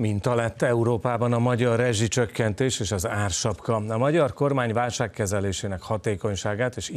Minta lett Európában a magyar rezsicsökkentés és az ársapka. A magyar kormány válságkezelésének hatékonyságát és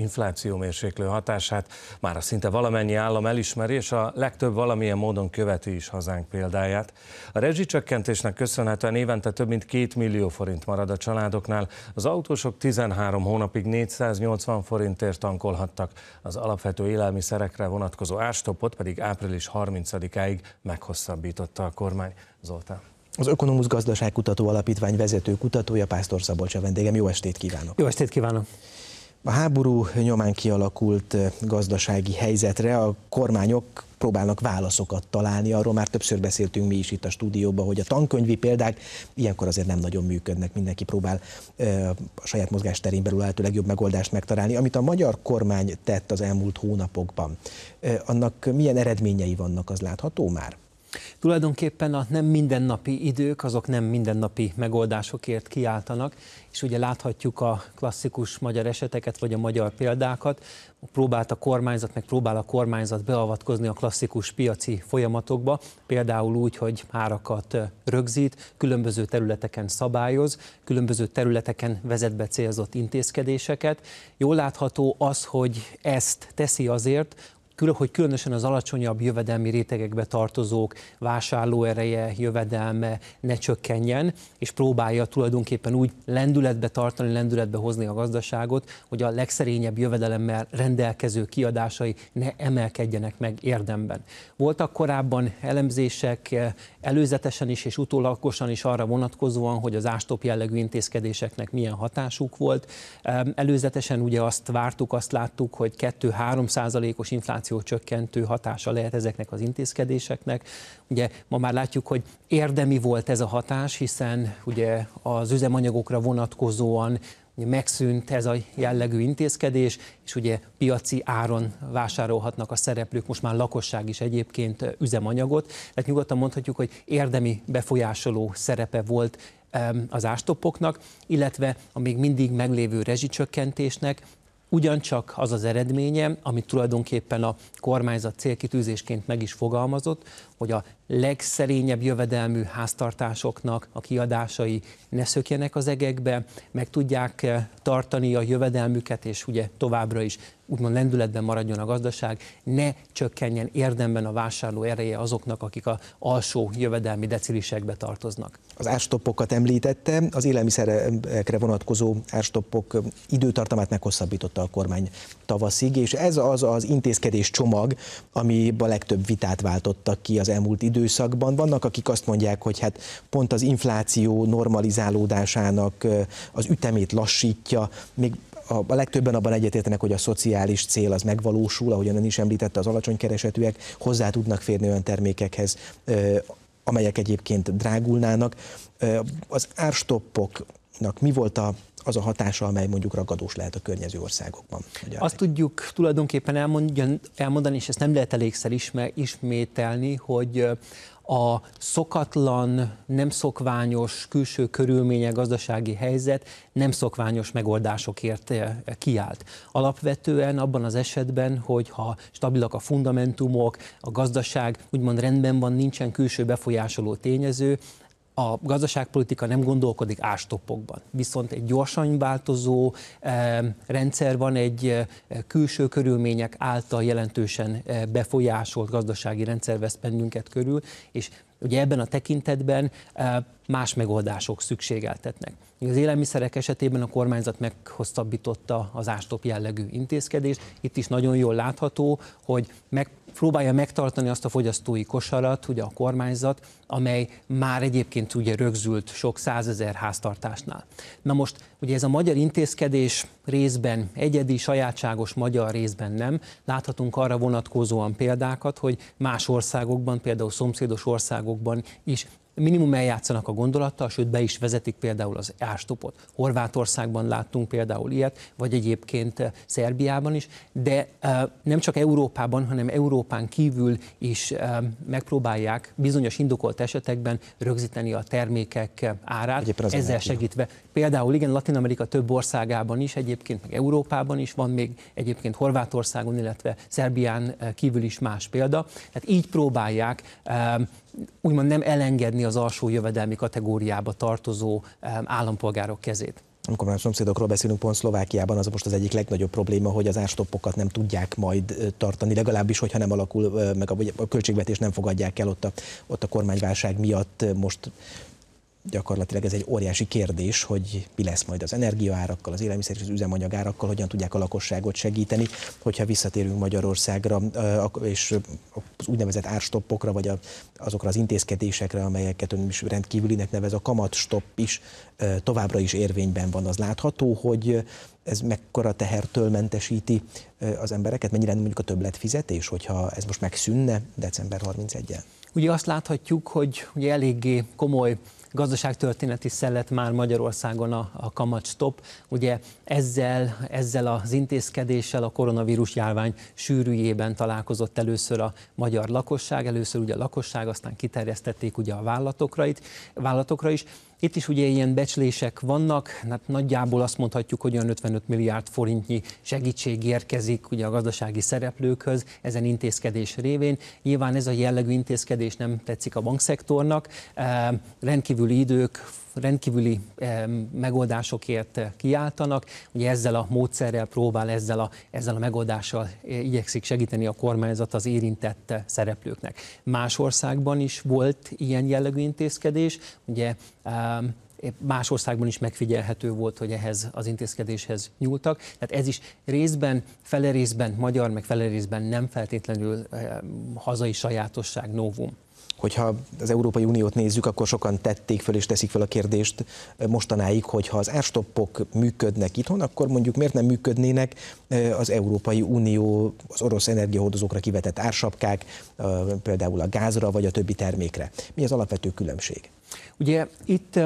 mérséklő hatását már a szinte valamennyi állam elismeri, és a legtöbb valamilyen módon követi is hazánk példáját. A rezsicsökkentésnek köszönhetően évente több mint 2 millió forint marad a családoknál, az autósok 13 hónapig 480 forintért tankolhattak, az alapvető élelmiszerekre vonatkozó ástopot pedig április 30-áig meghosszabbította a kormány. Zoltán az Ökonomusz Gazdaságkutató Alapítvány vezető kutatója, Pásztor Szabolcs a vendégem. Jó estét kívánok! Jó estét kívánok! A háború nyomán kialakult eh, gazdasági helyzetre a kormányok próbálnak válaszokat találni. Arról már többször beszéltünk mi is itt a stúdióban, hogy a tankönyvi példák ilyenkor azért nem nagyon működnek. Mindenki próbál eh, a saját terén belül lehető legjobb megoldást megtalálni. Amit a magyar kormány tett az elmúlt hónapokban, eh, annak milyen eredményei vannak, az látható már? Tulajdonképpen a nem mindennapi idők, azok nem mindennapi megoldásokért kiáltanak, és ugye láthatjuk a klasszikus magyar eseteket, vagy a magyar példákat, próbált a kormányzat, meg próbál a kormányzat beavatkozni a klasszikus piaci folyamatokba, például úgy, hogy árakat rögzít, különböző területeken szabályoz, különböző területeken vezet be célzott intézkedéseket. Jól látható az, hogy ezt teszi azért, hogy különösen az alacsonyabb jövedelmi rétegekbe tartozók vásárlóereje, jövedelme ne csökkenjen, és próbálja tulajdonképpen úgy lendületbe tartani, lendületbe hozni a gazdaságot, hogy a legszerényebb jövedelemmel rendelkező kiadásai ne emelkedjenek meg érdemben. Voltak korábban elemzések előzetesen is és utólagosan is arra vonatkozóan, hogy az ástop jellegű intézkedéseknek milyen hatásuk volt. Előzetesen ugye azt vártuk, azt láttuk, hogy 2-3 százalékos infláció infláció csökkentő hatása lehet ezeknek az intézkedéseknek. Ugye ma már látjuk, hogy érdemi volt ez a hatás, hiszen ugye az üzemanyagokra vonatkozóan megszűnt ez a jellegű intézkedés, és ugye piaci áron vásárolhatnak a szereplők, most már lakosság is egyébként üzemanyagot. Tehát nyugodtan mondhatjuk, hogy érdemi befolyásoló szerepe volt az ástopoknak, illetve a még mindig meglévő rezsicsökkentésnek, ugyancsak az az eredménye, amit tulajdonképpen a kormányzat célkitűzésként meg is fogalmazott, hogy a legszerényebb jövedelmű háztartásoknak a kiadásai ne szökjenek az egekbe, meg tudják eh, tartani a jövedelmüket, és ugye továbbra is úgymond lendületben maradjon a gazdaság, ne csökkenjen érdemben a vásárló ereje azoknak, akik a alsó jövedelmi decilisekbe tartoznak. Az árstoppokat említette, az élelmiszerekre vonatkozó árstoppok időtartamát meghosszabbította a kormány tavaszig, és ez az az intézkedés csomag, ami a legtöbb vitát váltotta ki az elmúlt idő időszakban. Vannak, akik azt mondják, hogy hát pont az infláció normalizálódásának az ütemét lassítja, még a legtöbben abban egyetértenek, hogy a szociális cél az megvalósul, ahogyan ön is említette, az alacsony keresetűek hozzá tudnak férni olyan termékekhez, amelyek egyébként drágulnának. Az árstoppoknak mi volt a az a hatása, amely mondjuk ragadós lehet a környező országokban. Ugye? Azt tudjuk tulajdonképpen elmondani, és ezt nem lehet elégszer ismételni, hogy a szokatlan, nem szokványos külső körülmények, gazdasági helyzet nem szokványos megoldásokért kiállt. Alapvetően abban az esetben, hogyha stabilak a fundamentumok, a gazdaság úgymond rendben van, nincsen külső befolyásoló tényező, a gazdaságpolitika nem gondolkodik ástopokban. Viszont egy gyorsan változó eh, rendszer van, egy eh, külső körülmények által jelentősen eh, befolyásolt gazdasági rendszer vesz bennünket körül, és ugye ebben a tekintetben más megoldások szükségeltetnek. Az élelmiszerek esetében a kormányzat meghosszabbította az ástop jellegű intézkedést. Itt is nagyon jól látható, hogy meg, próbálja megtartani azt a fogyasztói kosarat, ugye a kormányzat, amely már egyébként ugye rögzült sok százezer háztartásnál. Na most ugye ez a magyar intézkedés részben egyedi, sajátságos magyar részben nem. Láthatunk arra vonatkozóan példákat, hogy más országokban, például szomszédos országokban is minimum eljátszanak a gondolattal, sőt be is vezetik például az ástopot. Horvátországban láttunk például ilyet, vagy egyébként eh, Szerbiában is, de eh, nem csak Európában, hanem Európán kívül is eh, megpróbálják bizonyos indokolt esetekben rögzíteni a termékek árát, ezzel segítve. Például igen, Latin Amerika több országában is, egyébként meg Európában is, van még egyébként Horvátországon, illetve Szerbián kívül is más példa. Tehát így próbálják úgymond nem elengedni megfosztani az alsó jövedelmi kategóriába tartozó állampolgárok kezét. Amikor már szomszédokról beszélünk, pont Szlovákiában az most az egyik legnagyobb probléma, hogy az árstoppokat nem tudják majd tartani, legalábbis, hogyha nem alakul, meg a, a költségvetés nem fogadják el ott a, ott a kormányválság miatt most gyakorlatilag ez egy óriási kérdés, hogy mi lesz majd az energiaárakkal, az élelmiszer és az üzemanyagárakkal, hogyan tudják a lakosságot segíteni, hogyha visszatérünk Magyarországra, és az úgynevezett árstoppokra, vagy a, azokra az intézkedésekre, amelyeket ön is rendkívülinek nevez, a kamatstopp is továbbra is érvényben van. Az látható, hogy ez mekkora tehertől mentesíti az embereket, mennyire mondjuk a többletfizetés, hogyha ez most megszűnne december 31-en? Ugye azt láthatjuk, hogy ugye eléggé komoly gazdaságtörténeti szellet már Magyarországon a, a kamatstop. Ugye ezzel, ezzel az intézkedéssel a koronavírus járvány sűrűjében találkozott először a magyar magyar lakosság, először ugye a lakosság, aztán kiterjesztették ugye a vállalatokra, itt, vállalatokra is, itt is ugye ilyen becslések vannak, hát nagyjából azt mondhatjuk, hogy olyan 55 milliárd forintnyi segítség érkezik ugye a gazdasági szereplőkhöz ezen intézkedés révén. Nyilván ez a jellegű intézkedés nem tetszik a bankszektornak. rendkívüli idők, rendkívüli megoldásokért kiáltanak. Ugye ezzel a módszerrel próbál, ezzel a, ezzel a megoldással eh, igyekszik segíteni a kormányzat az érintett szereplőknek. Más országban is volt ilyen jellegű intézkedés, ugye más országban is megfigyelhető volt, hogy ehhez az intézkedéshez nyúltak. Tehát ez is részben, fele részben magyar, meg fele részben nem feltétlenül eh, hazai sajátosság novum hogyha az Európai Uniót nézzük, akkor sokan tették föl és teszik fel a kérdést eh, mostanáig, hogy ha az árstoppok működnek itthon, akkor mondjuk miért nem működnének eh, az Európai Unió az orosz energiahordozókra kivetett ársapkák, eh, például a gázra vagy a többi termékre. Mi az alapvető különbség? Ugye itt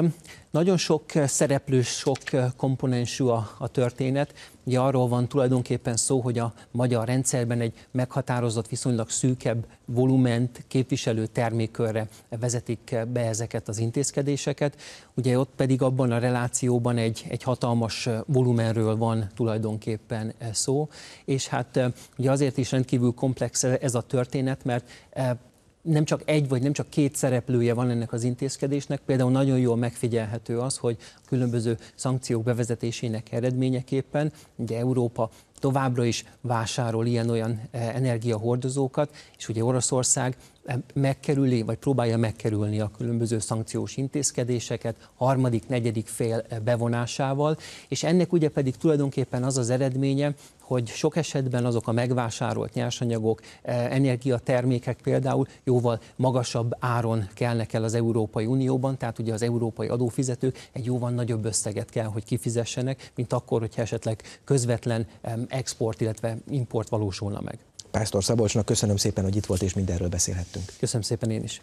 nagyon sok szereplő, sok komponensű a, a történet. Ugye arról van tulajdonképpen szó, hogy a magyar rendszerben egy meghatározott, viszonylag szűkebb volument képviselő termékkörre vezetik be ezeket az intézkedéseket. Ugye ott pedig abban a relációban egy, egy hatalmas volumenről van tulajdonképpen szó, és hát ugye azért is rendkívül komplex ez a történet, mert nem csak egy vagy nem csak két szereplője van ennek az intézkedésnek, például nagyon jól megfigyelhető az, hogy a különböző szankciók bevezetésének eredményeképpen, ugye Európa továbbra is vásárol ilyen-olyan eh, energiahordozókat, és ugye Oroszország megkerüli, vagy próbálja megkerülni a különböző szankciós intézkedéseket, harmadik, negyedik fél eh, bevonásával, és ennek ugye pedig tulajdonképpen az az eredménye, hogy sok esetben azok a megvásárolt nyersanyagok, eh, energiatermékek például jóval magasabb áron kelnek el az Európai Unióban, tehát ugye az európai adófizetők egy jóval nagyobb összeget kell, hogy kifizessenek, mint akkor, hogyha esetleg közvetlen export, illetve import valósulna meg. Pásztor Szabolcsnak köszönöm szépen, hogy itt volt és mindenről beszélhettünk. Köszönöm szépen én is.